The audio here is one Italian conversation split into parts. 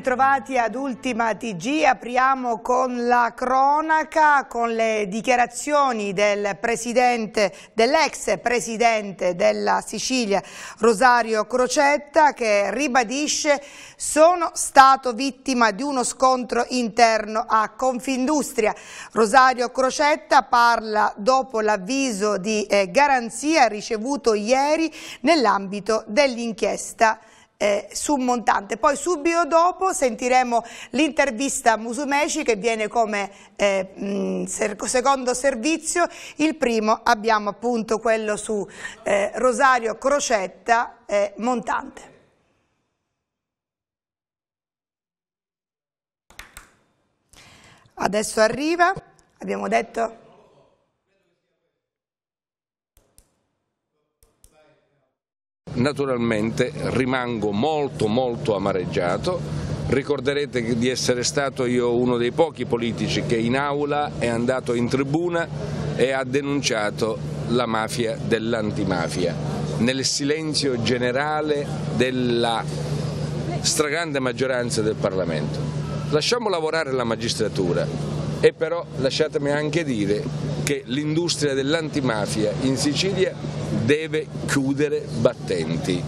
ritrovati ad Ultima TG, apriamo con la cronaca, con le dichiarazioni del presidente, dell'ex presidente della Sicilia Rosario Crocetta che ribadisce sono stato vittima di uno scontro interno a Confindustria. Rosario Crocetta parla dopo l'avviso di eh, garanzia ricevuto ieri nell'ambito dell'inchiesta eh, su Montante. Poi subito dopo sentiremo l'intervista a Musumeci che viene come eh, secondo servizio. Il primo abbiamo appunto quello su eh, Rosario Crocetta eh, Montante. Adesso arriva, abbiamo detto... Naturalmente rimango molto molto amareggiato Ricorderete di essere stato io uno dei pochi politici che in aula è andato in tribuna e ha denunciato la mafia dell'antimafia, nel silenzio generale della stragrande maggioranza del Parlamento. Lasciamo lavorare la magistratura e però lasciatemi anche dire che l'industria dell'antimafia in Sicilia deve chiudere battenti.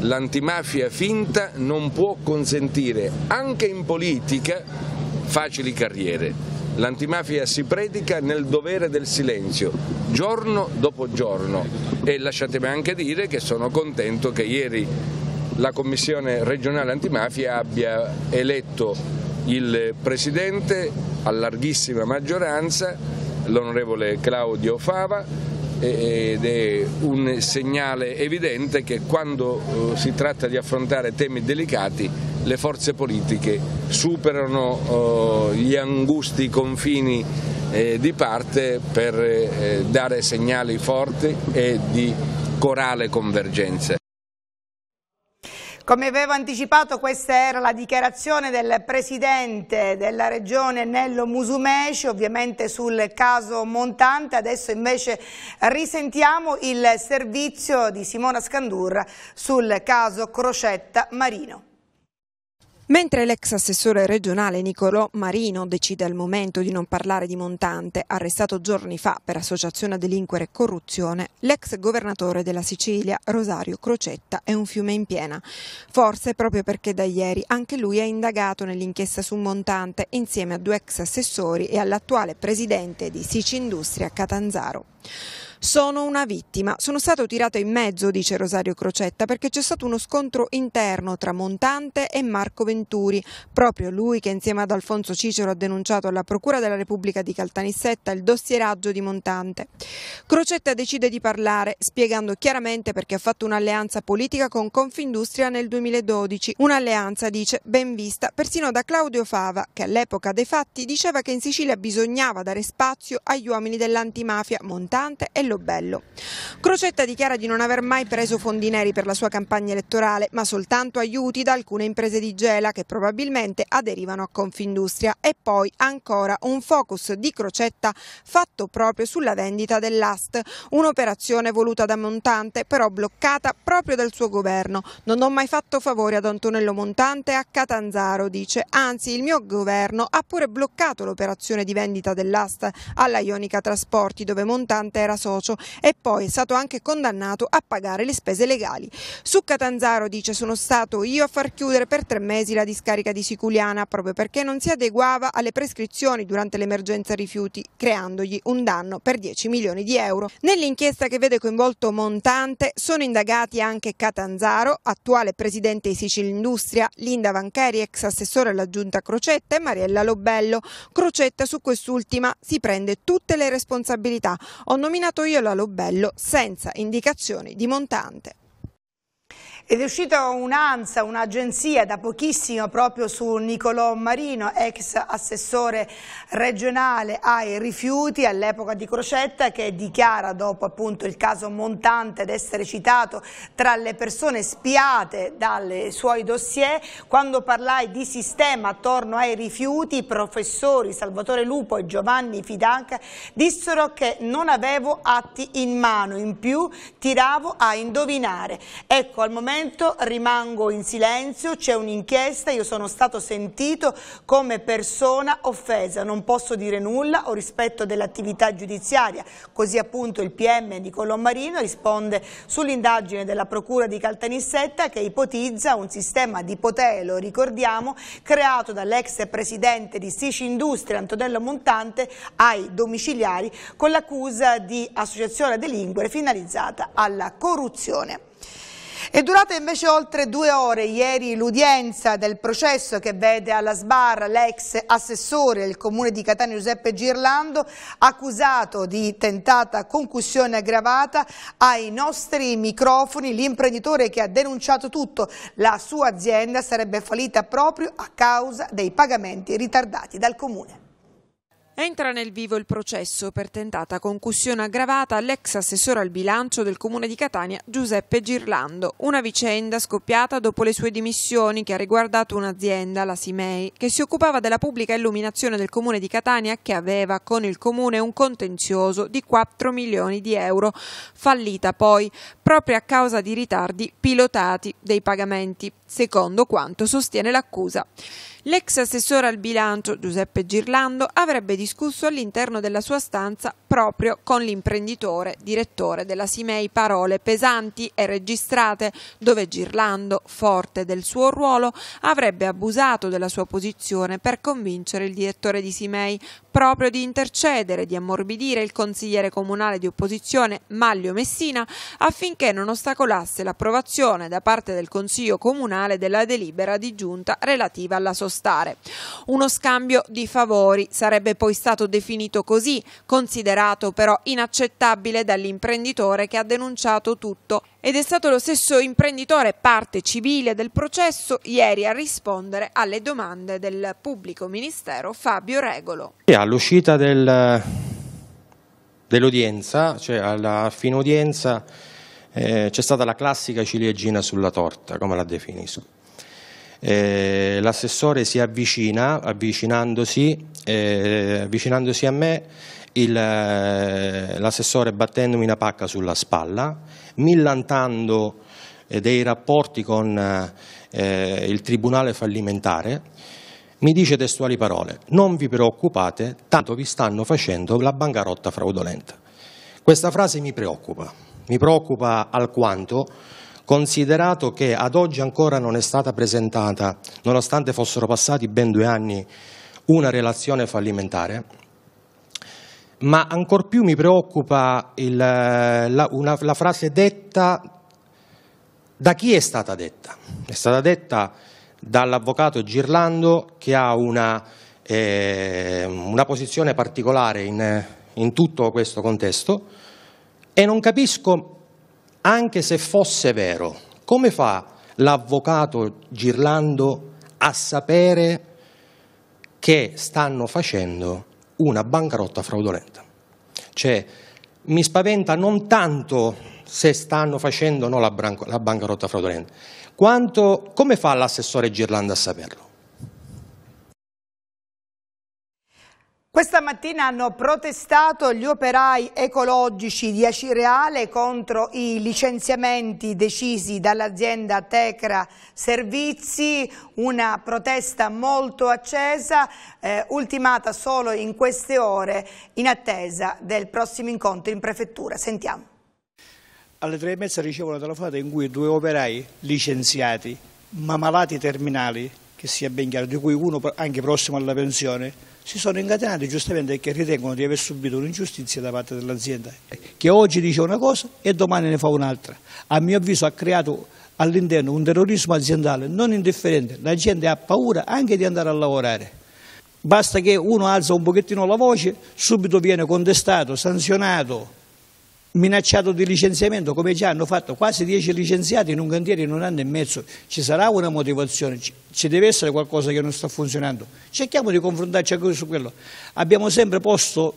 L'antimafia finta non può consentire, anche in politica, facili carriere. L'antimafia si predica nel dovere del silenzio, giorno dopo giorno e lasciatemi anche dire che sono contento che ieri la Commissione regionale antimafia abbia eletto il Presidente a larghissima maggioranza, l'onorevole Claudio Fava, ed è un segnale evidente che quando eh, si tratta di affrontare temi delicati le forze politiche superano eh, gli angusti confini eh, di parte per dare segnali forti e di corale convergenza. Come avevo anticipato questa era la dichiarazione del Presidente della Regione Nello Musumeci, ovviamente sul caso Montante, adesso invece risentiamo il servizio di Simona Scandurra sul caso Crocetta Marino. Mentre l'ex assessore regionale Nicolò Marino decide al momento di non parlare di Montante, arrestato giorni fa per associazione a delinquere e corruzione, l'ex governatore della Sicilia, Rosario Crocetta, è un fiume in piena. Forse proprio perché da ieri anche lui è indagato nell'inchiesta su Montante insieme a due ex assessori e all'attuale presidente di Industria Catanzaro. Sono una vittima. Sono stato tirato in mezzo, dice Rosario Crocetta, perché c'è stato uno scontro interno tra Montante e Marco Venturi, proprio lui che insieme ad Alfonso Cicero ha denunciato alla Procura della Repubblica di Caltanissetta il dossieraggio di Montante. Crocetta decide di parlare, spiegando chiaramente perché ha fatto un'alleanza politica con Confindustria nel 2012, un'alleanza, dice, ben vista persino da Claudio Fava, che all'epoca dei fatti diceva che in Sicilia bisognava dare spazio agli uomini dell'antimafia Montante e loro Bello Bello. Crocetta dichiara di non aver mai preso fondi neri per la sua campagna elettorale, ma soltanto aiuti da alcune imprese di Gela che probabilmente aderivano a Confindustria. E poi ancora un focus di Crocetta fatto proprio sulla vendita dell'AST, un'operazione voluta da Montante però bloccata proprio dal suo governo. Non ho mai fatto favore ad Antonello Montante a Catanzaro, dice, anzi il mio governo ha pure bloccato l'operazione di vendita dell'AST alla Ionica Trasporti dove Montante era solo socio e poi è stato anche condannato a pagare le spese legali. Su Catanzaro dice sono stato io a far chiudere per tre mesi la discarica di Siculiana proprio perché non si adeguava alle prescrizioni durante l'emergenza rifiuti creandogli un danno per 10 milioni di euro. Nell'inchiesta che vede coinvolto Montante sono indagati anche Catanzaro, attuale presidente di Sicil Industria, Linda Vancheri, ex assessore alla giunta Crocetta e Mariella Lobello. Crocetta su quest'ultima si prende tutte le responsabilità. Ho nominato io la Lobello senza indicazioni di montante. Ed è uscita un'ANSA, un'agenzia da pochissimo proprio su Nicolò Marino, ex assessore regionale ai rifiuti all'epoca di Crocetta che dichiara dopo appunto il caso Montante ad essere citato tra le persone spiate dai suoi dossier. Quando parlai di sistema attorno ai rifiuti, i professori Salvatore Lupo e Giovanni Fidanca dissero che non avevo atti in mano, in più tiravo a indovinare. Ecco al momento momento rimango in silenzio, c'è un'inchiesta, io sono stato sentito come persona offesa, non posso dire nulla o rispetto dell'attività giudiziaria. Così appunto il PM Nicolò Marino risponde sull'indagine della Procura di Caltanissetta che ipotizza un sistema di potere, lo ricordiamo, creato dall'ex presidente di Sici Industria Antonello Montante ai domiciliari con l'accusa di associazione a delinquere finalizzata alla corruzione. È durata invece oltre due ore ieri l'udienza del processo che vede alla sbarra l'ex assessore del comune di Catania Giuseppe Girlando accusato di tentata concussione aggravata ai nostri microfoni l'imprenditore che ha denunciato tutto la sua azienda sarebbe fallita proprio a causa dei pagamenti ritardati dal comune. Entra nel vivo il processo per tentata concussione aggravata all'ex assessore al bilancio del comune di Catania Giuseppe Girlando, una vicenda scoppiata dopo le sue dimissioni che ha riguardato un'azienda, la Simei, che si occupava della pubblica illuminazione del comune di Catania che aveva con il comune un contenzioso di 4 milioni di euro, fallita poi proprio a causa di ritardi pilotati dei pagamenti, secondo quanto sostiene l'accusa. L'ex assessore al bilancio Giuseppe Girlando avrebbe discusso all'interno della sua stanza proprio con l'imprenditore, direttore della Simei Parole pesanti e registrate, dove Girlando, forte del suo ruolo, avrebbe abusato della sua posizione per convincere il direttore di Simei proprio di intercedere, di ammorbidire il consigliere comunale di opposizione Maglio Messina affinché non ostacolasse l'approvazione da parte del Consiglio Comunale della delibera di giunta relativa alla sostanza spostare. Uno scambio di favori sarebbe poi stato definito così, considerato però inaccettabile dall'imprenditore che ha denunciato tutto ed è stato lo stesso imprenditore, parte civile del processo, ieri a rispondere alle domande del pubblico ministero Fabio Regolo. All'uscita del, dell'udienza, cioè alla fine udienza, eh, c'è stata la classica ciliegina sulla torta, come la definisco. Eh, l'assessore si avvicina, avvicinandosi, eh, avvicinandosi a me, eh, l'assessore battendomi una pacca sulla spalla, millantando eh, dei rapporti con eh, il tribunale fallimentare, mi dice testuali parole, non vi preoccupate, tanto vi stanno facendo la bancarotta fraudolenta. Questa frase mi preoccupa, mi preoccupa alquanto considerato che ad oggi ancora non è stata presentata, nonostante fossero passati ben due anni, una relazione fallimentare, ma ancor più mi preoccupa il, la, una, la frase detta da chi è stata detta. È stata detta dall'avvocato Girlando che ha una, eh, una posizione particolare in, in tutto questo contesto e non capisco anche se fosse vero, come fa l'avvocato Girlando a sapere che stanno facendo una bancarotta fraudolenta? Cioè, mi spaventa non tanto se stanno facendo o no la, bancarotta fraudolenta, quanto come fa l'assessore Girlando a saperlo? Questa mattina hanno protestato gli operai ecologici di Acireale contro i licenziamenti decisi dall'azienda Tecra Servizi, una protesta molto accesa, eh, ultimata solo in queste ore in attesa del prossimo incontro in prefettura. Sentiamo. Alle tre e mezza ricevo una telefonata in cui due operai licenziati, ma malati terminali, che sia ben chiaro, di cui uno anche prossimo alla pensione, si sono incatenati giustamente perché ritengono di aver subito un'ingiustizia da parte dell'azienda eh, che oggi dice una cosa e domani ne fa un'altra. A mio avviso ha creato all'interno un terrorismo aziendale non indifferente, la gente ha paura anche di andare a lavorare. Basta che uno alza un pochettino la voce, subito viene contestato, sanzionato, minacciato di licenziamento come già hanno fatto quasi 10 licenziati in un cantiere in un anno e mezzo ci sarà una motivazione ci deve essere qualcosa che non sta funzionando cerchiamo di confrontarci anche su quello abbiamo sempre posto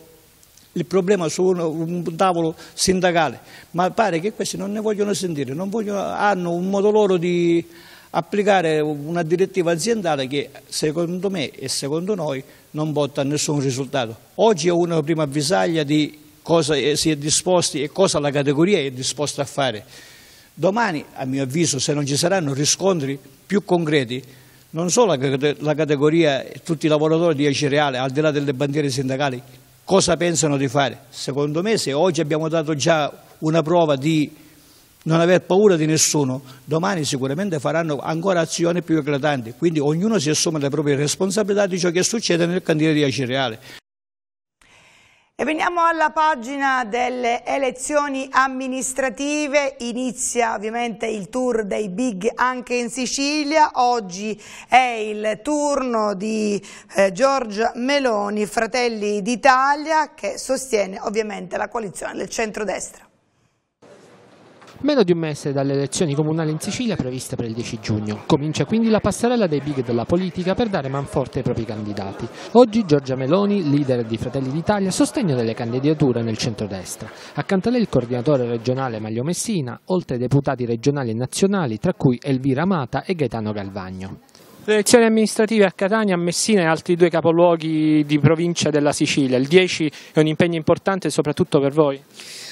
il problema su un, un tavolo sindacale ma pare che questi non ne vogliono sentire vogliono, hanno un modo loro di applicare una direttiva aziendale che secondo me e secondo noi non porta a nessun risultato oggi ho una prima avvisaglia di cosa si è disposti e cosa la categoria è disposta a fare. Domani, a mio avviso, se non ci saranno riscontri più concreti, non solo la categoria e tutti i lavoratori di Reale, al di là delle bandiere sindacali, cosa pensano di fare. Secondo me, se oggi abbiamo dato già una prova di non aver paura di nessuno, domani sicuramente faranno ancora azioni più eclatanti, quindi ognuno si assume le proprie responsabilità di ciò che succede nel cantiere di Reale. E veniamo alla pagina delle elezioni amministrative, inizia ovviamente il tour dei big anche in Sicilia, oggi è il turno di eh, Giorgia Meloni, Fratelli d'Italia, che sostiene ovviamente la coalizione del centrodestra. Meno di un mese dalle elezioni comunali in Sicilia previste per il 10 giugno. Comincia quindi la passerella dei big della politica per dare manforte ai propri candidati. Oggi Giorgia Meloni, leader di Fratelli d'Italia, sostegno delle candidature nel centrodestra. Accanto a lei il coordinatore regionale Maglio Messina, oltre ai deputati regionali e nazionali, tra cui Elvira Amata e Gaetano Galvagno. Le elezioni amministrative a Catania, a Messina e altri due capoluoghi di provincia della Sicilia. Il 10 è un impegno importante soprattutto per voi?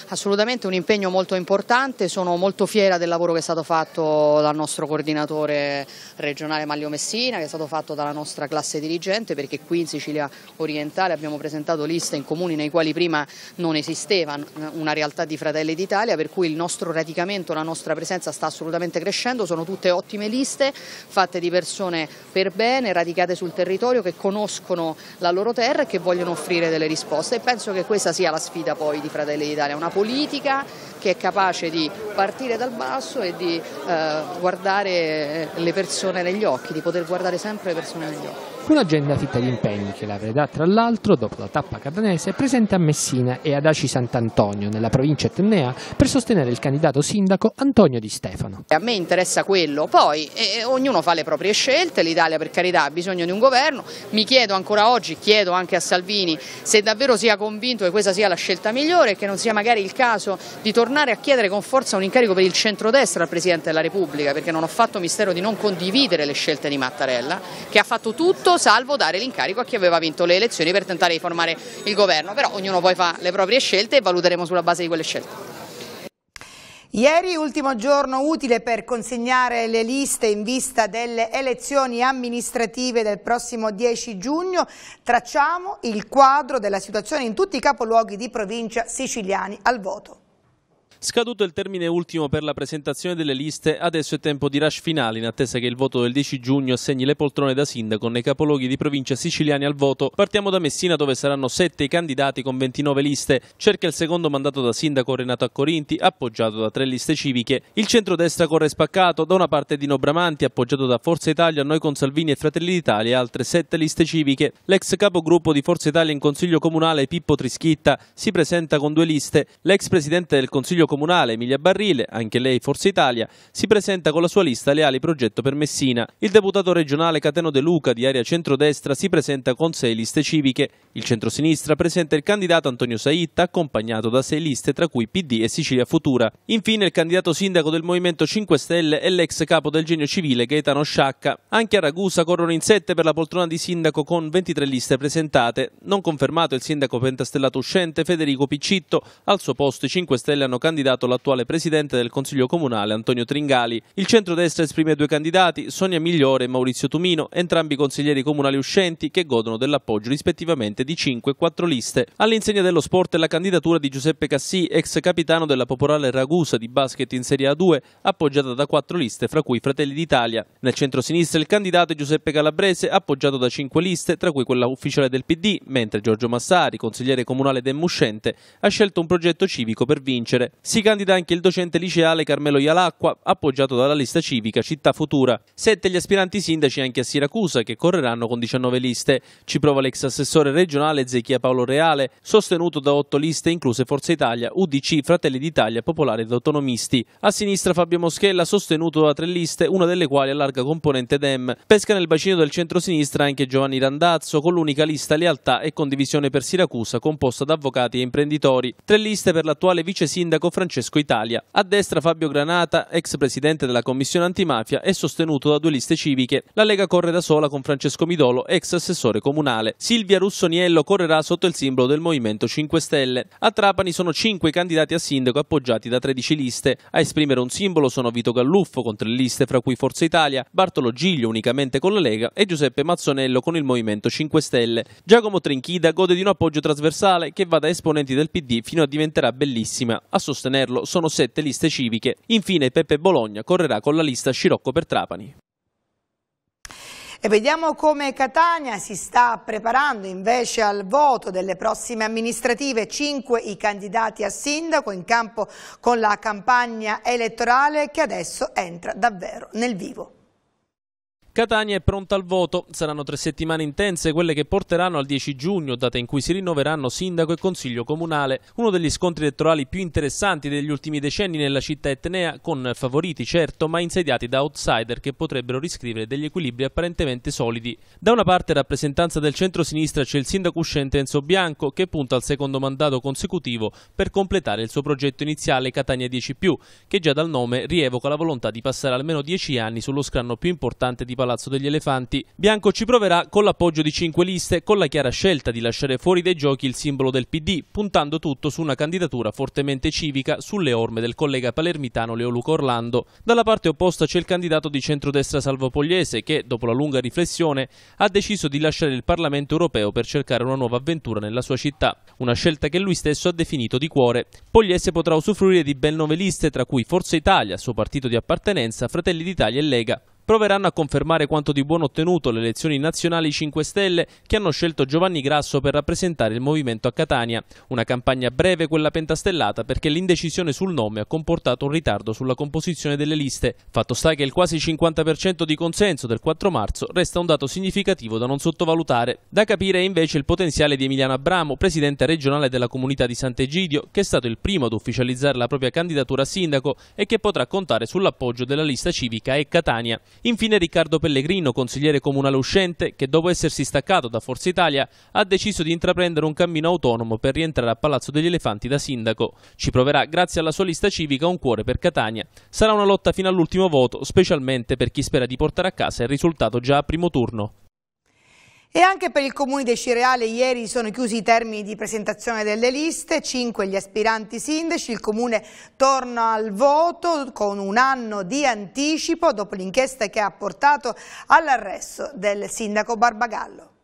assolutamente un impegno molto importante, sono molto fiera del lavoro che è stato fatto dal nostro coordinatore regionale Maglio Messina, che è stato fatto dalla nostra classe dirigente perché qui in Sicilia orientale abbiamo presentato liste in comuni nei quali prima non esisteva una realtà di Fratelli d'Italia per cui il nostro radicamento, la nostra presenza sta assolutamente crescendo, sono tutte ottime liste fatte di persone per bene, radicate sul territorio che conoscono la loro terra e che vogliono offrire delle risposte e penso che questa sia la sfida poi di Fratelli d'Italia, politica che è capace di partire dal basso e di eh, guardare eh, le persone negli occhi, di poter guardare sempre le persone negli occhi. Un'agenda fitta di impegni che la vedrà tra l'altro, dopo la tappa catanese, presente a Messina e ad Aci Sant'Antonio, nella provincia etnea, per sostenere il candidato sindaco Antonio Di Stefano. A me interessa quello, poi eh, ognuno fa le proprie scelte, l'Italia per carità ha bisogno di un governo, mi chiedo ancora oggi, chiedo anche a Salvini se davvero sia convinto che questa sia la scelta migliore e che non sia magari il caso di tornare a chiedere con forza un incarico per il centrodestra al Presidente della Repubblica, perché non ho fatto mistero di non condividere le scelte di Mattarella, che ha fatto tutto salvo dare l'incarico a chi aveva vinto le elezioni per tentare di formare il governo, però ognuno poi fa le proprie scelte e valuteremo sulla base di quelle scelte. Ieri ultimo giorno utile per consegnare le liste in vista delle elezioni amministrative del prossimo 10 giugno. Tracciamo il quadro della situazione in tutti i capoluoghi di provincia siciliani al voto. Scaduto il termine ultimo per la presentazione delle liste, adesso è tempo di rush finale in attesa che il voto del 10 giugno assegni le poltrone da sindaco nei capoluoghi di provincia siciliani al voto. Partiamo da Messina dove saranno 7 i candidati con 29 liste. Cerca il secondo mandato da sindaco Renato Accorinti, appoggiato da tre liste civiche. Il centrodestra corre spaccato, da una parte Dino Bramanti, appoggiato da Forza Italia, Noi con Salvini e Fratelli d'Italia e altre 7 liste civiche. L'ex capogruppo di Forza Italia in Consiglio Comunale Pippo Trischitta si presenta con due liste. L'ex presidente del Consiglio Comunale comunale Emilia Barrile, anche lei Forza Italia, si presenta con la sua lista Leali Progetto per Messina. Il deputato regionale Cateno De Luca di area centrodestra si presenta con sei liste civiche. Il centrosinistra presenta il candidato Antonio Saitta accompagnato da sei liste tra cui PD e Sicilia Futura. Infine il candidato sindaco del Movimento 5 Stelle e l'ex capo del genio civile Gaetano Sciacca. Anche a Ragusa corrono in sette per la poltrona di sindaco con 23 liste presentate. Non confermato il sindaco pentastellato uscente Federico Piccitto, al suo posto i 5 Stelle hanno candidato candidato l'attuale presidente del Consiglio Comunale Antonio Tringali. Il centrodestra esprime due candidati, Sonia Migliore e Maurizio Tumino, entrambi consiglieri comunali uscenti che godono dell'appoggio rispettivamente di 5 e 4 liste. All'insegna dello sport è la candidatura di Giuseppe Cassì, ex capitano della popolare Ragusa di basket in Serie A2, appoggiata da 4 liste, fra cui Fratelli d'Italia. Nel centro-sinistra il candidato è Giuseppe Calabrese, appoggiato da 5 liste, tra cui quella ufficiale del PD, mentre Giorgio Massari, consigliere comunale demuscente, ha scelto un progetto civico per vincere. Si candida anche il docente liceale Carmelo Ialacqua, appoggiato dalla lista civica Città Futura. Sette gli aspiranti sindaci anche a Siracusa, che correranno con 19 liste. Ci prova l'ex assessore regionale Zechia Paolo Reale, sostenuto da otto liste incluse Forza Italia, UDC, Fratelli d'Italia, Popolare ed Autonomisti. A sinistra Fabio Moschella, sostenuto da tre liste, una delle quali è larga componente DEM. Pesca nel bacino del centro-sinistra anche Giovanni Randazzo, con l'unica lista Lealtà e Condivisione per Siracusa, composta da avvocati e imprenditori. Tre liste per l'attuale vice sindaco Francesco Italia. A destra Fabio Granata, ex presidente della commissione antimafia è sostenuto da due liste civiche. La Lega corre da sola con Francesco Midolo, ex assessore comunale. Silvia Russoniello correrà sotto il simbolo del Movimento 5 Stelle. A Trapani sono cinque candidati a sindaco appoggiati da 13 liste. A esprimere un simbolo sono Vito Galluffo con tre liste fra cui Forza Italia, Bartolo Giglio unicamente con la Lega e Giuseppe Mazzonello con il Movimento 5 Stelle. Giacomo Trinchida gode di un appoggio trasversale che va da esponenti del PD fino a diventerà bellissima a sostenere sostenerlo, sono sette liste civiche. Infine Peppe Bologna correrà con la lista Scirocco per Trapani. E vediamo come Catania si sta preparando invece al voto delle prossime amministrative. Cinque i candidati a sindaco in campo con la campagna elettorale che adesso entra davvero nel vivo. Catania è pronta al voto. Saranno tre settimane intense quelle che porteranno al 10 giugno, data in cui si rinnoveranno sindaco e consiglio comunale. Uno degli scontri elettorali più interessanti degli ultimi decenni nella città etnea, con favoriti certo, ma insediati da outsider che potrebbero riscrivere degli equilibri apparentemente solidi. Da una parte rappresentanza del centro-sinistra c'è il sindaco uscente Enzo Bianco, che punta al secondo mandato consecutivo per completare il suo progetto iniziale Catania 10+, che già dal nome rievoca la volontà di passare almeno 10 anni sullo scranno più importante di Parlamento Palazzo degli Elefanti, Bianco ci proverà con l'appoggio di cinque liste, con la chiara scelta di lasciare fuori dai giochi il simbolo del PD, puntando tutto su una candidatura fortemente civica sulle orme del collega palermitano Leo Luca Orlando. Dalla parte opposta c'è il candidato di centrodestra Salvo Pogliese che, dopo la lunga riflessione, ha deciso di lasciare il Parlamento europeo per cercare una nuova avventura nella sua città, una scelta che lui stesso ha definito di cuore. Pogliese potrà usufruire di ben nove liste, tra cui Forza Italia, suo partito di appartenenza, Fratelli d'Italia e Lega proveranno a confermare quanto di buono ottenuto le elezioni nazionali 5 Stelle che hanno scelto Giovanni Grasso per rappresentare il movimento a Catania. Una campagna breve quella pentastellata perché l'indecisione sul nome ha comportato un ritardo sulla composizione delle liste. Fatto sta che il quasi 50% di consenso del 4 marzo resta un dato significativo da non sottovalutare. Da capire è invece il potenziale di Emiliano Abramo, presidente regionale della comunità di Sant'Egidio, che è stato il primo ad ufficializzare la propria candidatura a sindaco e che potrà contare sull'appoggio della lista civica e Catania. Infine Riccardo Pellegrino, consigliere comunale uscente, che dopo essersi staccato da Forza Italia ha deciso di intraprendere un cammino autonomo per rientrare a Palazzo degli Elefanti da sindaco. Ci proverà, grazie alla sua lista civica, un cuore per Catania. Sarà una lotta fino all'ultimo voto, specialmente per chi spera di portare a casa il risultato già a primo turno. E anche per il Comune di Cireale ieri sono chiusi i termini di presentazione delle liste, 5 gli aspiranti sindaci, il Comune torna al voto con un anno di anticipo dopo l'inchiesta che ha portato all'arresto del sindaco Barbagallo.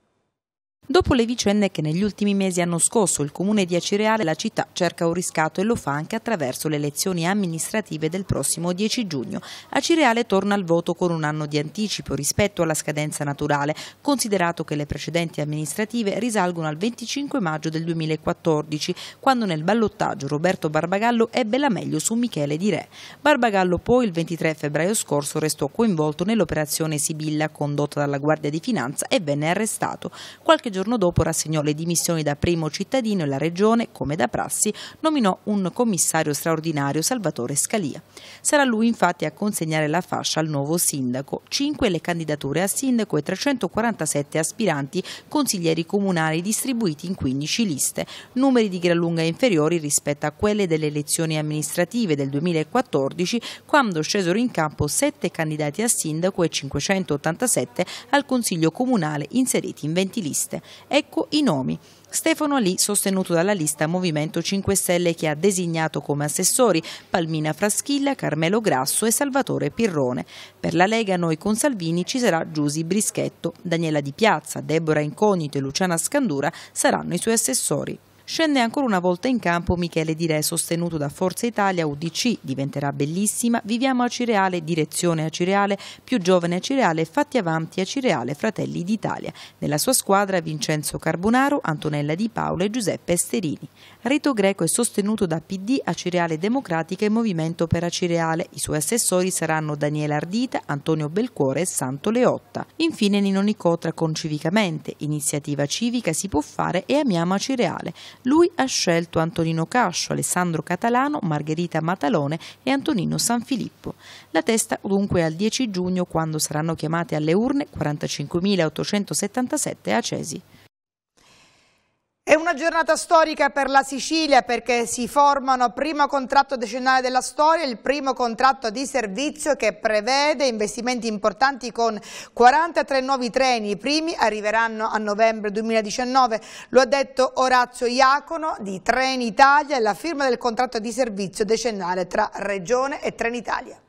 Dopo le vicende che negli ultimi mesi hanno scosso il comune di Acireale, la città cerca un riscatto e lo fa anche attraverso le elezioni amministrative del prossimo 10 giugno. Acireale torna al voto con un anno di anticipo rispetto alla scadenza naturale, considerato che le precedenti amministrative risalgono al 25 maggio del 2014, quando nel ballottaggio Roberto Barbagallo ebbe la meglio su Michele Di Re. Barbagallo poi il 23 febbraio scorso restò coinvolto nell'operazione Sibilla condotta dalla Guardia di Finanza e venne arrestato. Qualche giorno giorno dopo rassegnò le dimissioni da primo cittadino e la Regione, come da prassi, nominò un commissario straordinario, Salvatore Scalia. Sarà lui infatti a consegnare la fascia al nuovo sindaco. 5 le candidature a sindaco e 347 aspiranti consiglieri comunali distribuiti in 15 liste, numeri di gran lunga inferiori rispetto a quelle delle elezioni amministrative del 2014, quando scesero in campo 7 candidati a sindaco e 587 al Consiglio Comunale inseriti in 20 liste. Ecco i nomi. Stefano Ali, sostenuto dalla lista Movimento 5 Stelle che ha designato come assessori Palmina Fraschilla, Carmelo Grasso e Salvatore Pirrone. Per la Lega noi con Salvini ci sarà Giusi Brischetto, Daniela Di Piazza, Deborah Incognito e Luciana Scandura saranno i suoi assessori. Scende ancora una volta in campo Michele Di Re, sostenuto da Forza Italia, UDC, diventerà bellissima, Viviamo a Cireale, Direzione a Cireale, Più Giovane a Cireale, Fatti Avanti a Cireale, Fratelli d'Italia. Nella sua squadra Vincenzo Carbonaro, Antonella Di Paolo e Giuseppe Sterini. Rito Greco è sostenuto da PD Acireale Democratica e Movimento per Acireale. I suoi assessori saranno Daniela Ardita, Antonio Belcuore e Santo Leotta. Infine Nino Nicotra con Civicamente, Iniziativa Civica si può fare e Amiamo a Cireale. Lui ha scelto Antonino Cascio, Alessandro Catalano, Margherita Matalone e Antonino Sanfilippo. La testa dunque al 10 giugno quando saranno chiamate alle urne 45.877 acesi. È una giornata storica per la Sicilia perché si formano primo contratto decennale della storia, il primo contratto di servizio che prevede investimenti importanti con 43 nuovi treni, i primi arriveranno a novembre 2019, lo ha detto Orazio Iacono di Trenitalia e la firma del contratto di servizio decennale tra Regione e Trenitalia.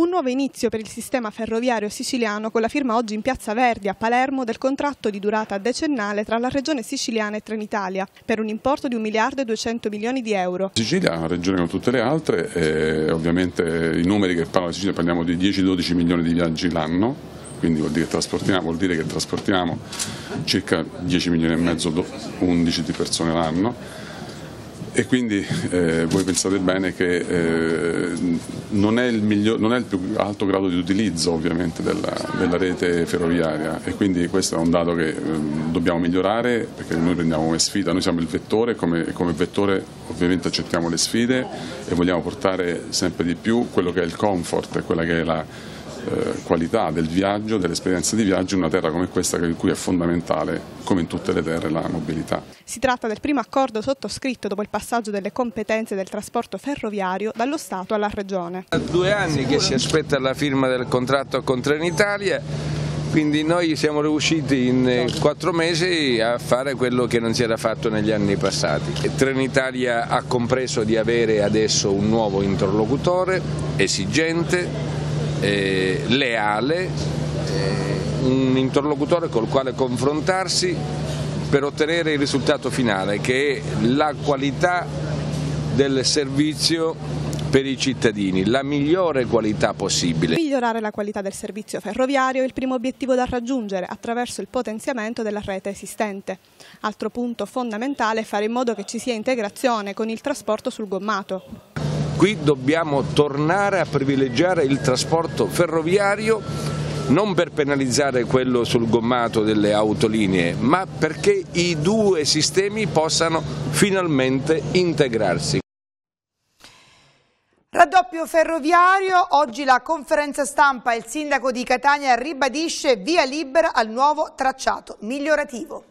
Un nuovo inizio per il sistema ferroviario siciliano con la firma oggi in Piazza Verdi a Palermo del contratto di durata decennale tra la Regione siciliana e Trenitalia per un importo di 1 miliardo e 200 milioni di euro. Sicilia è una regione come tutte le altre ovviamente eh, i numeri che parla di Sicilia parliamo di 10-12 milioni di viaggi l'anno quindi vuol dire, vuol dire che trasportiamo circa 10 milioni e mezzo, 11 di persone l'anno e quindi eh, voi pensate bene che eh, non, è miglior, non, è il più alto grado di utilizzo ovviamente della, della rete ferroviaria e quindi questo è un dato che eh, dobbiamo migliorare perché noi prendiamo come sfida, noi siamo il vettore e come, come vettore ovviamente accettiamo le sfide e vogliamo portare sempre di più quello che è il comfort, quella che è la eh, qualità del viaggio, dell'esperienza di viaggio in una terra come questa in cui è fondamentale, come in tutte le terre, la mobilità. Si tratta del primo accordo sottoscritto dopo il passaggio delle competenze del trasporto ferroviario dallo Stato alla Regione. Da due anni che si aspetta la firma del contratto con Trenitalia quindi noi siamo riusciti in eh, quattro mesi a fare quello che non si era fatto negli anni passati. Trenitalia ha compreso di avere adesso un nuovo interlocutore esigente, eh, leale, eh, un interlocutore col quale confrontarsi per ottenere il risultato finale che è la qualità del servizio per i cittadini, la migliore qualità possibile. Migliorare la qualità del servizio ferroviario è il primo obiettivo da raggiungere attraverso il potenziamento della rete esistente. Altro punto fondamentale è fare in modo che ci sia integrazione con il trasporto sul gommato. Qui dobbiamo tornare a privilegiare il trasporto ferroviario non per penalizzare quello sul gommato delle autolinee, ma perché i due sistemi possano finalmente integrarsi. Raddoppio ferroviario, oggi la conferenza stampa, il sindaco di Catania ribadisce via libera al nuovo tracciato migliorativo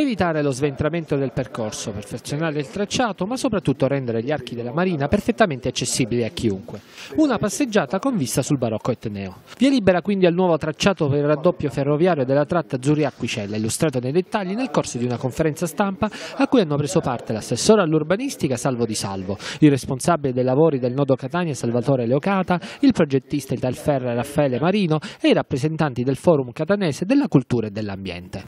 evitare lo sventramento del percorso, perfezionare il tracciato, ma soprattutto rendere gli archi della marina perfettamente accessibili a chiunque. Una passeggiata con vista sul barocco etneo. Via libera quindi al nuovo tracciato per il raddoppio ferroviario della tratta Zuriacquicella, illustrato nei dettagli nel corso di una conferenza stampa a cui hanno preso parte l'assessore all'urbanistica Salvo Di Salvo, il responsabile dei lavori del nodo Catania Salvatore Leocata, il progettista Italferra Raffaele Marino e i rappresentanti del forum catanese della cultura e dell'ambiente.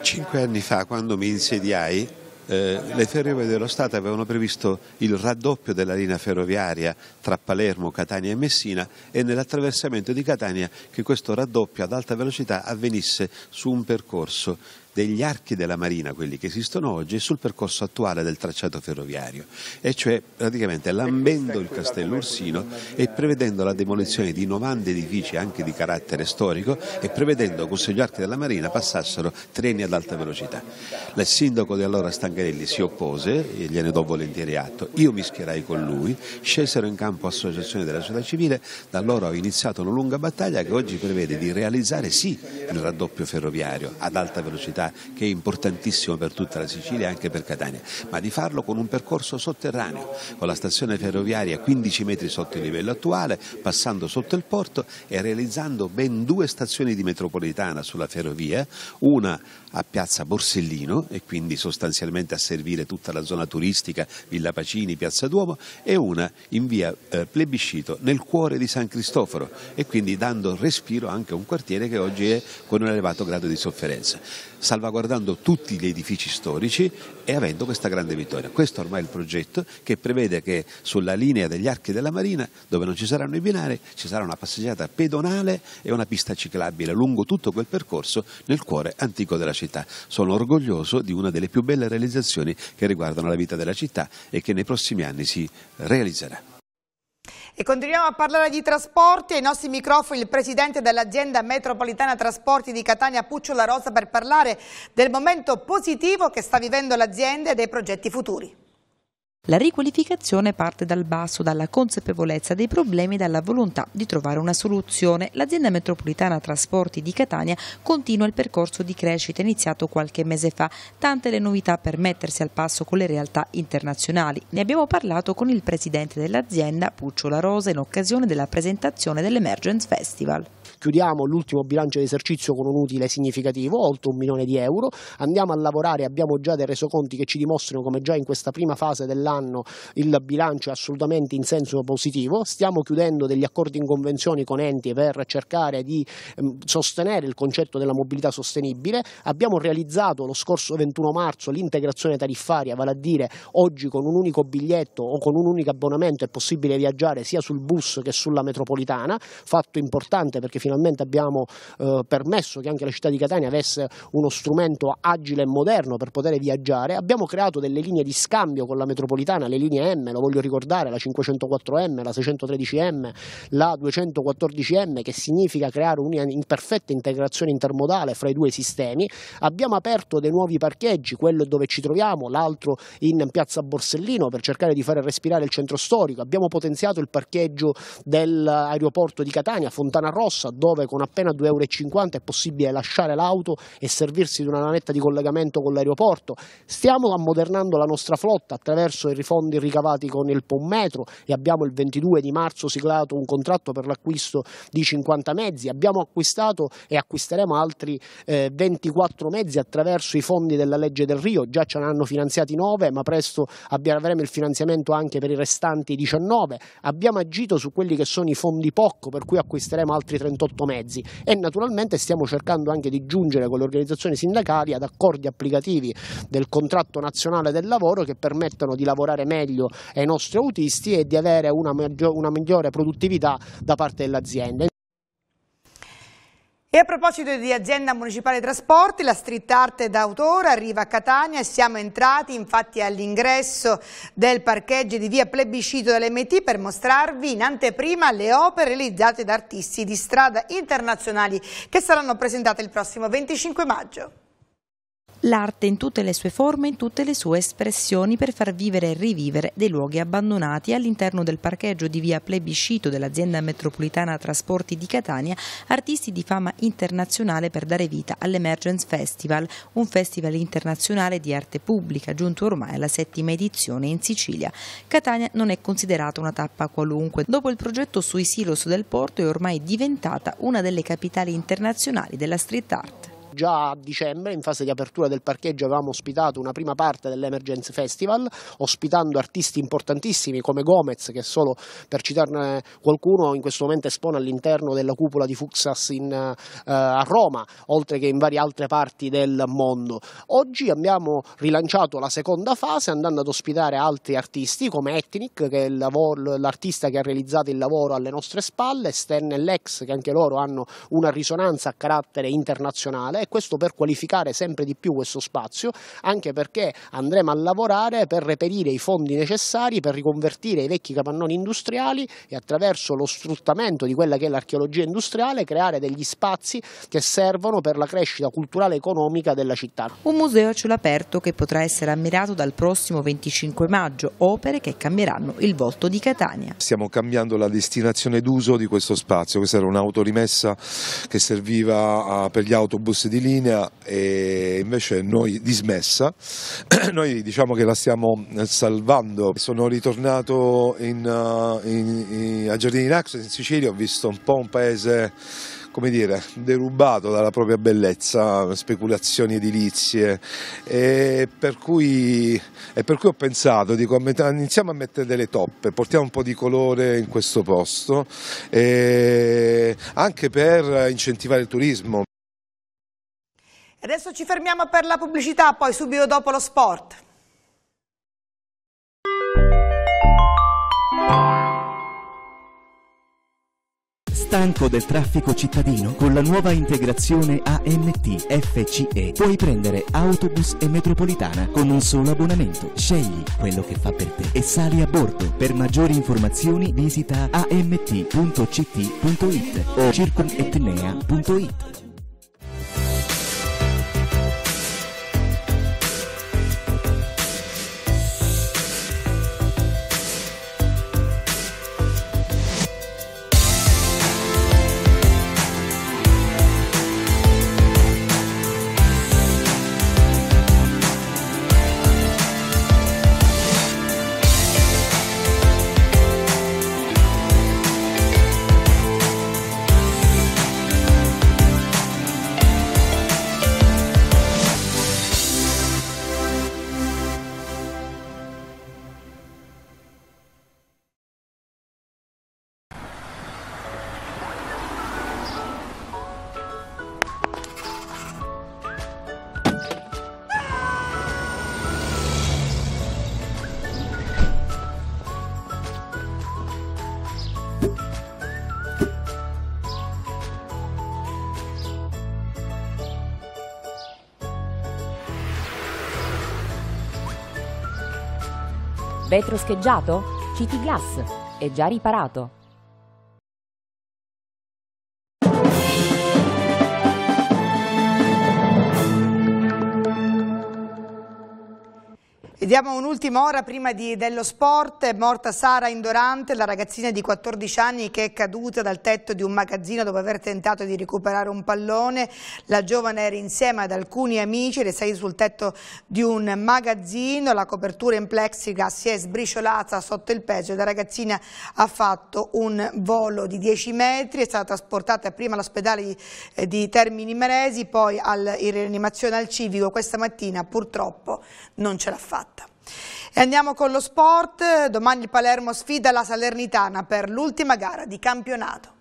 Cinque anni fa, quando mi insediai, eh, le ferrovie dello Stato avevano previsto il raddoppio della linea ferroviaria tra Palermo, Catania e Messina e nell'attraversamento di Catania che questo raddoppio ad alta velocità avvenisse su un percorso degli archi della Marina, quelli che esistono oggi, sul percorso attuale del tracciato ferroviario, e cioè praticamente lambendo il castello Ursino e prevedendo la demolizione di 90 edifici anche di carattere storico e prevedendo che sugli archi della Marina passassero treni ad alta velocità. Il sindaco di allora Stangarelli si oppose e gliene do volentieri atto, io mi schierai con lui, scesero in campo associazioni della società civile, da allora ho iniziato una lunga battaglia che oggi prevede di realizzare sì il raddoppio ferroviario ad alta velocità città che è importantissimo per tutta la Sicilia e anche per Catania, ma di farlo con un percorso sotterraneo, con la stazione ferroviaria a 15 metri sotto il livello attuale, passando sotto il porto e realizzando ben due stazioni di metropolitana sulla ferrovia, una a Piazza Borsellino e quindi sostanzialmente a servire tutta la zona turistica, Villa Pacini, Piazza Duomo e una in via eh, Plebiscito nel cuore di San Cristoforo e quindi dando respiro anche a un quartiere che oggi è con un elevato grado di sofferenza, salvaguardando tutti gli edifici storici e avendo questa grande vittoria. Questo ormai è il progetto che prevede che sulla linea degli archi della Marina, dove non ci saranno i binari, ci sarà una passeggiata pedonale e una pista ciclabile lungo tutto quel percorso nel cuore antico della città. Sono orgoglioso di una delle più belle realizzazioni che riguardano la vita della città e che nei prossimi anni si realizzerà. E continuiamo a parlare di trasporti. Ai nostri microfoni il presidente dell'azienda metropolitana trasporti di Catania, Puccio La Rosa, per parlare del momento positivo che sta vivendo l'azienda e dei progetti futuri. La riqualificazione parte dal basso, dalla consapevolezza dei problemi e dalla volontà di trovare una soluzione. L'azienda metropolitana Trasporti di Catania continua il percorso di crescita iniziato qualche mese fa. Tante le novità per mettersi al passo con le realtà internazionali. Ne abbiamo parlato con il presidente dell'azienda, Puccio La Rosa, in occasione della presentazione dell'Emergence Festival chiudiamo l'ultimo bilancio di esercizio con un utile significativo, oltre un milione di euro, andiamo a lavorare, abbiamo già dei resoconti che ci dimostrano come già in questa prima fase dell'anno il bilancio è assolutamente in senso positivo, stiamo chiudendo degli accordi in convenzioni con enti per cercare di ehm, sostenere il concetto della mobilità sostenibile, abbiamo realizzato lo scorso 21 marzo l'integrazione tariffaria, vale a dire oggi con un unico biglietto o con un unico abbonamento è possibile viaggiare sia sul bus che sulla metropolitana, fatto importante perché finalmente abbiamo eh, permesso che anche la città di Catania avesse uno strumento agile e moderno per poter viaggiare, abbiamo creato delle linee di scambio con la metropolitana, le linee M, lo voglio ricordare, la 504M, la 613M, la 214M, che significa creare un'imperfetta integrazione intermodale fra i due sistemi, abbiamo aperto dei nuovi parcheggi, quello dove ci troviamo, l'altro in piazza Borsellino per cercare di fare respirare il centro storico, abbiamo potenziato il parcheggio dell'aeroporto di Catania, Fontana Rossa, dove con appena 2,50 euro è possibile lasciare l'auto e servirsi di una navetta di collegamento con l'aeroporto. Stiamo ammodernando la nostra flotta attraverso i rifondi ricavati con il POM metro e abbiamo il 22 di marzo siglato un contratto per l'acquisto di 50 mezzi. Abbiamo acquistato e acquisteremo altri eh, 24 mezzi attraverso i fondi della legge del Rio, già ce ne hanno finanziati 9 ma presto avremo il finanziamento anche per i restanti 19. Abbiamo agito su quelli che sono i fondi POC per cui acquisteremo altri 38 18 mezzi e naturalmente stiamo cercando anche di giungere con le organizzazioni sindacali ad accordi applicativi del contratto nazionale del lavoro che permettano di lavorare meglio ai nostri autisti e di avere una, maggiore, una migliore produttività da parte dell'azienda. E a proposito di azienda municipale trasporti, la street art d'autore arriva a Catania e siamo entrati infatti all'ingresso del parcheggio di via Plebiscito dell'MT per mostrarvi in anteprima le opere realizzate da artisti di strada internazionali che saranno presentate il prossimo 25 maggio l'arte in tutte le sue forme, in tutte le sue espressioni per far vivere e rivivere dei luoghi abbandonati all'interno del parcheggio di via Plebiscito dell'azienda metropolitana Trasporti di Catania, artisti di fama internazionale per dare vita all'Emergence Festival, un festival internazionale di arte pubblica giunto ormai alla settima edizione in Sicilia. Catania non è considerata una tappa qualunque. Dopo il progetto sui silos del porto è ormai diventata una delle capitali internazionali della street art già a dicembre, in fase di apertura del parcheggio, avevamo ospitato una prima parte dell'Emergence Festival, ospitando artisti importantissimi come Gomez, che solo per citarne qualcuno in questo momento espone all'interno della cupola di Fuxas in, eh, a Roma, oltre che in varie altre parti del mondo. Oggi abbiamo rilanciato la seconda fase andando ad ospitare altri artisti come Ethnic, che è l'artista che ha realizzato il lavoro alle nostre spalle, Stern e Lex, che anche loro hanno una risonanza a carattere internazionale questo per qualificare sempre di più questo spazio, anche perché andremo a lavorare per reperire i fondi necessari per riconvertire i vecchi capannoni industriali e attraverso lo sfruttamento di quella che è l'archeologia industriale creare degli spazi che servono per la crescita culturale e economica della città. Un museo a cielo aperto che potrà essere ammirato dal prossimo 25 maggio, opere che cambieranno il volto di Catania. Stiamo cambiando la destinazione d'uso di questo spazio, questa era un'autorimessa che serviva ah, per gli autobus di di linea e invece noi dismessa, noi diciamo che la stiamo eh, salvando. Sono ritornato in, eh, in, in, a Giardini Lax in Sicilia, ho visto un po' un paese come dire, derubato dalla propria bellezza, speculazioni edilizie e per cui, e per cui ho pensato, dico, iniziamo a mettere delle toppe, portiamo un po' di colore in questo posto, anche per incentivare il turismo. Adesso ci fermiamo per la pubblicità, poi subito dopo lo sport. Stanco del traffico cittadino? Con la nuova integrazione AMT FCE puoi prendere autobus e metropolitana con un solo abbonamento. Scegli quello che fa per te e sali a bordo. Per maggiori informazioni visita amt.ct.it o circumetnea.it. Vetro scheggiato? CT Glass. È già riparato. Abbiamo un'ultima ora prima di, dello sport, è morta Sara Indorante, la ragazzina di 14 anni che è caduta dal tetto di un magazzino dopo aver tentato di recuperare un pallone. La giovane era insieme ad alcuni amici, resai sul tetto di un magazzino, la copertura in plexiga si è sbriciolata sotto il peso e la ragazzina ha fatto un volo di 10 metri, è stata trasportata prima all'ospedale di, eh, di, Termini Meresi, poi al, in rianimazione al civico. Questa mattina purtroppo non ce l'ha fatta. E andiamo con lo sport, domani il Palermo sfida la Salernitana per l'ultima gara di campionato.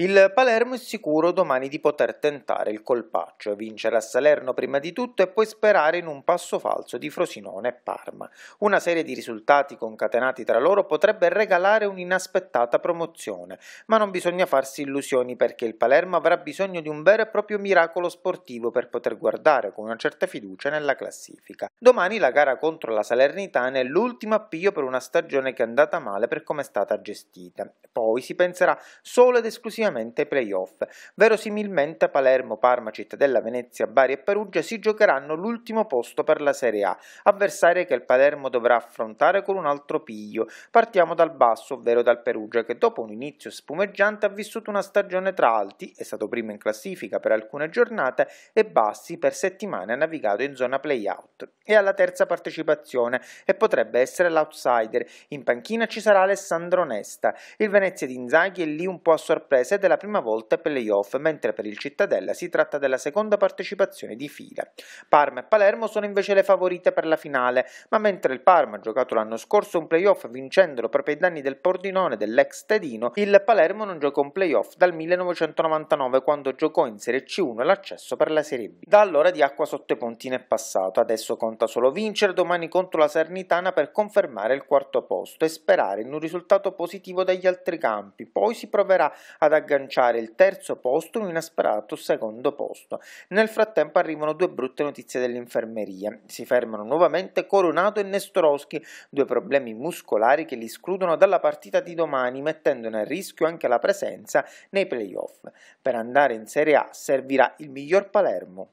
Il Palermo è sicuro domani di poter tentare il colpaccio, vincere a Salerno prima di tutto e poi sperare in un passo falso di Frosinone e Parma. Una serie di risultati concatenati tra loro potrebbe regalare un'inaspettata promozione, ma non bisogna farsi illusioni perché il Palermo avrà bisogno di un vero e proprio miracolo sportivo per poter guardare con una certa fiducia nella classifica. Domani la gara contro la Salernitana è l'ultimo appiglio per una stagione che è andata male per come è stata gestita. Poi si penserà solo ed esclusivamente definitivamente playoff. Verosimilmente Palermo, Parma, Cittadella, Venezia, Bari e Perugia si giocheranno l'ultimo posto per la Serie A, avversaria che il Palermo dovrà affrontare con un altro piglio. Partiamo dal basso, ovvero dal Perugia, che dopo un inizio spumeggiante ha vissuto una stagione tra alti, è stato primo in classifica per alcune giornate e bassi per settimane ha navigato in zona playout. E alla terza partecipazione e potrebbe essere l'outsider. In panchina ci sarà Alessandro Nesta. Il Venezia di Inzaghi è lì un po' a sorpresa ed è la prima volta ai playoff, mentre per il Cittadella si tratta della seconda partecipazione di fila. Parma e Palermo sono invece le favorite per la finale, ma mentre il Parma ha giocato l'anno scorso un playoff vincendolo proprio ai danni del Portinone dell'ex Tedino, il Palermo non giocò un playoff dal 1999 quando giocò in Serie C1 l'accesso per la Serie B. Da allora di acqua sotto i pontini è passato, adesso conta solo vincere domani contro la Sernitana per confermare il quarto posto e sperare in un risultato positivo dagli altri campi, poi si proverà ad aggredire agganciare il terzo posto in un asperato secondo posto. Nel frattempo arrivano due brutte notizie dell'infermeria. Si fermano nuovamente Coronato e Nestorowski, due problemi muscolari che li escludono dalla partita di domani, mettendone a rischio anche la presenza nei playoff. Per andare in Serie A servirà il miglior Palermo.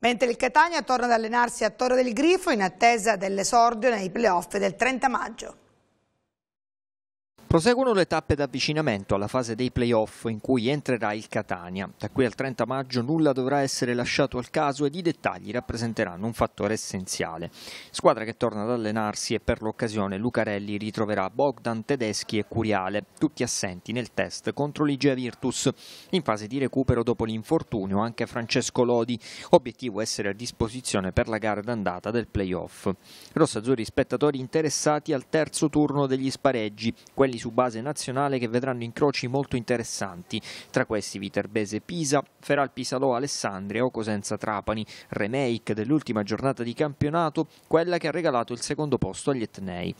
Mentre il Catania torna ad allenarsi a Torre del Grifo in attesa dell'esordio nei playoff del 30 maggio. Proseguono le tappe d'avvicinamento alla fase dei playoff in cui entrerà il Catania. Da qui al 30 maggio nulla dovrà essere lasciato al caso ed i dettagli rappresenteranno un fattore essenziale. Squadra che torna ad allenarsi e per l'occasione Lucarelli ritroverà Bogdan Tedeschi e Curiale, tutti assenti nel test contro l'Igea Virtus. In fase di recupero dopo l'infortunio anche Francesco Lodi, obiettivo essere a disposizione per la gara d'andata del playoff. Rossazzurri spettatori interessati al terzo turno degli spareggi, quelli locali su base nazionale che vedranno incroci molto interessanti, tra questi Viterbese-Pisa, Feral Pisalo alessandria o Cosenza-Trapani, remake dell'ultima giornata di campionato, quella che ha regalato il secondo posto agli Etnei.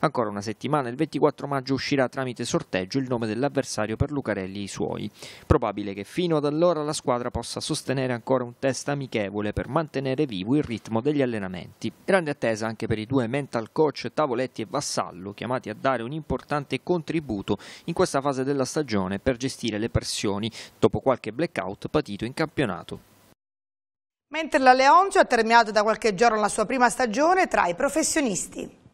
Ancora una settimana, il 24 maggio uscirà tramite sorteggio il nome dell'avversario per Lucarelli e i suoi. Probabile che fino ad allora la squadra possa sostenere ancora un test amichevole per mantenere vivo il ritmo degli allenamenti. Grande attesa anche per i due mental coach Tavoletti e Vassallo, chiamati a dare un un'importante importante contributo in questa fase della stagione per gestire le pressioni dopo qualche blackout patito in campionato. Mentre la Leonzio ha terminato da qualche giorno la sua prima stagione tra i professionisti.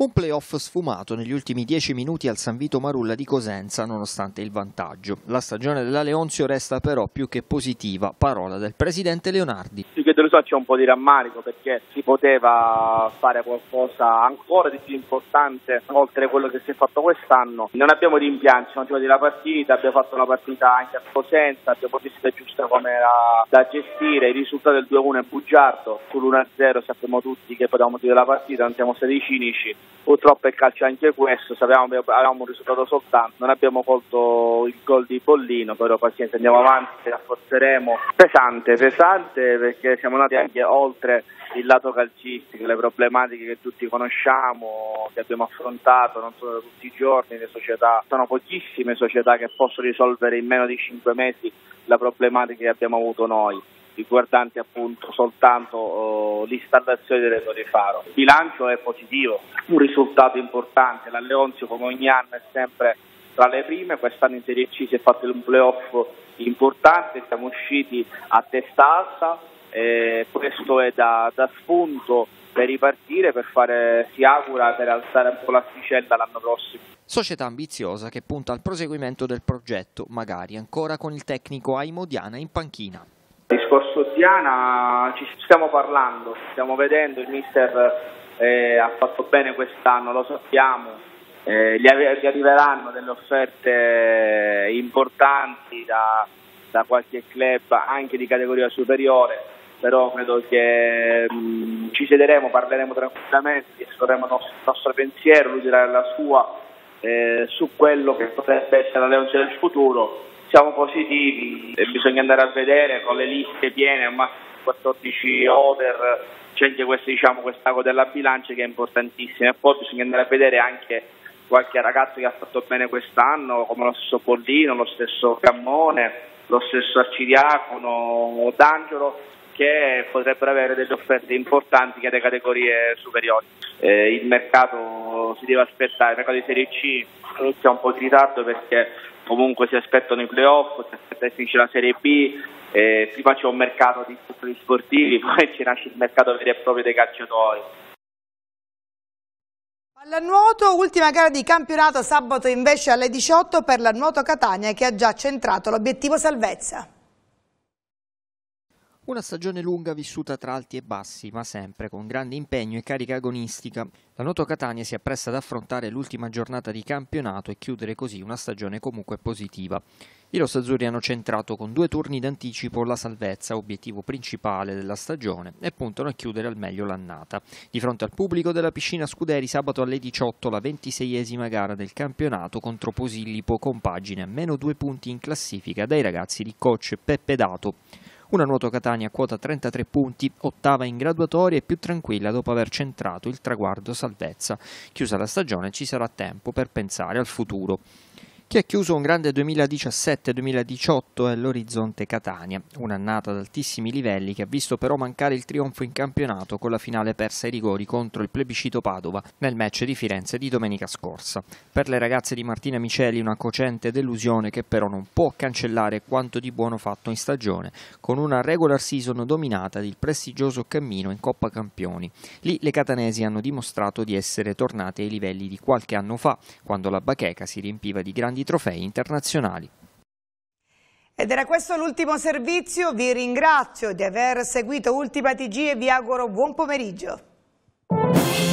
Un playoff sfumato negli ultimi 10 minuti al San Vito Marulla di Cosenza nonostante il vantaggio. La stagione della Leonzio resta però più che positiva, parola del presidente Leonardi. Più che delusione c'è un po' di rammarico perché si poteva fare qualcosa ancora di più importante oltre a quello che si è fatto quest'anno. Non abbiamo rimpianti, siamo giocati la partita, abbiamo fatto una partita anche a Cosenza, abbiamo visto giusta come era da gestire, il risultato del 2-1 è bugiardo, sull'1-0 sappiamo tutti che potevamo dire la partita, non siamo stati cinici purtroppo il calcio è anche questo, sapevamo che avevamo un risultato soltanto, non abbiamo colto il gol di Pollino, però pazienza andiamo avanti, rafforzeremo, pesante, pesante perché siamo andati anche oltre il lato calcistico, le problematiche che tutti conosciamo, che abbiamo affrontato, non sono tutti i giorni, le società, sono pochissime società che possono risolvere in meno di 5 mesi la problematica che abbiamo avuto noi riguardanti appunto soltanto oh, l'installazione delle dell'elettrode faro. Il bilancio è positivo, un risultato importante, la Leonzio come ogni anno è sempre tra le prime, quest'anno in Serie C si è fatto un playoff importante, siamo usciti a testa alta, eh, questo è da, da spunto per ripartire, per fare, si augura, per alzare un po' l'asticella l'anno prossimo. Società ambiziosa che punta al proseguimento del progetto, magari ancora con il tecnico Aimodiana in panchina. Soggiana ci stiamo parlando, stiamo vedendo, il mister eh, ha fatto bene quest'anno, lo sappiamo, eh, gli, arriveranno delle offerte importanti da, da, qualche club anche di categoria superiore, però credo che mh, mm, ci sederemo, parleremo tranquillamente, esporremo il nostro, nostro, pensiero, lui dirà la sua eh, su quello che potrebbe essere la Leonce del futuro siamo positivi e bisogna andare a vedere con le liste piene, al massimo 14 over, c'è anche questo, diciamo, quest'ago della bilancia che è importantissima e poi bisogna andare a vedere anche qualche ragazzo che ha fatto bene quest'anno come lo stesso Pollino, lo stesso Cammone, lo stesso Arcidiacono, D'Angelo che potrebbero avere delle offerte importanti che le categorie superiori. Eh, il mercato si deve aspettare, il mercato di Serie C inizia un po' di ritardo perché comunque si aspettano i playoff, si aspetta che finisce la Serie B, eh, prima c'è un mercato di istruttori sportivi, poi ci nasce il mercato vero e proprio dei calciatori. Pallanuoto, ultima gara di campionato sabato invece alle 18 per la Nuoto Catania che ha già centrato l'obiettivo salvezza. Una stagione lunga vissuta tra alti e bassi, ma sempre con grande impegno e carica agonistica. La Noto Catania si appresta ad affrontare l'ultima giornata di campionato e chiudere così una stagione comunque positiva. I rossazzurri hanno centrato con due turni d'anticipo la salvezza, obiettivo principale della stagione, e puntano a chiudere al meglio l'annata. Di fronte al pubblico della piscina Scuderi sabato alle 18 la ventiseiesima gara del campionato contro Posillipo con pagine a meno due punti in classifica dai ragazzi di coach Peppe Dato. Una Nuoto Catania a quota 33 punti, ottava in graduatoria e più tranquilla dopo aver centrato il traguardo salvezza. Chiusa la stagione ci sarà tempo per pensare al futuro che ha chiuso un grande 2017-2018 all'orizzonte Catania, un'annata ad altissimi livelli che ha visto però mancare il trionfo in campionato con la finale persa ai rigori contro il plebiscito Padova nel match di Firenze di domenica scorsa. Per le ragazze di Martina Miceli una cocente delusione che però non può cancellare quanto di buono fatto in stagione, con una regular season dominata del prestigioso cammino in Coppa Campioni. Lì le catanesi hanno dimostrato di essere tornate ai livelli di qualche anno fa, quando la bacheca si riempiva di grandi agli trofei internazionali. Ed era questo l'ultimo servizio, vi ringrazio di aver seguito Ultima TG e vi auguro buon pomeriggio.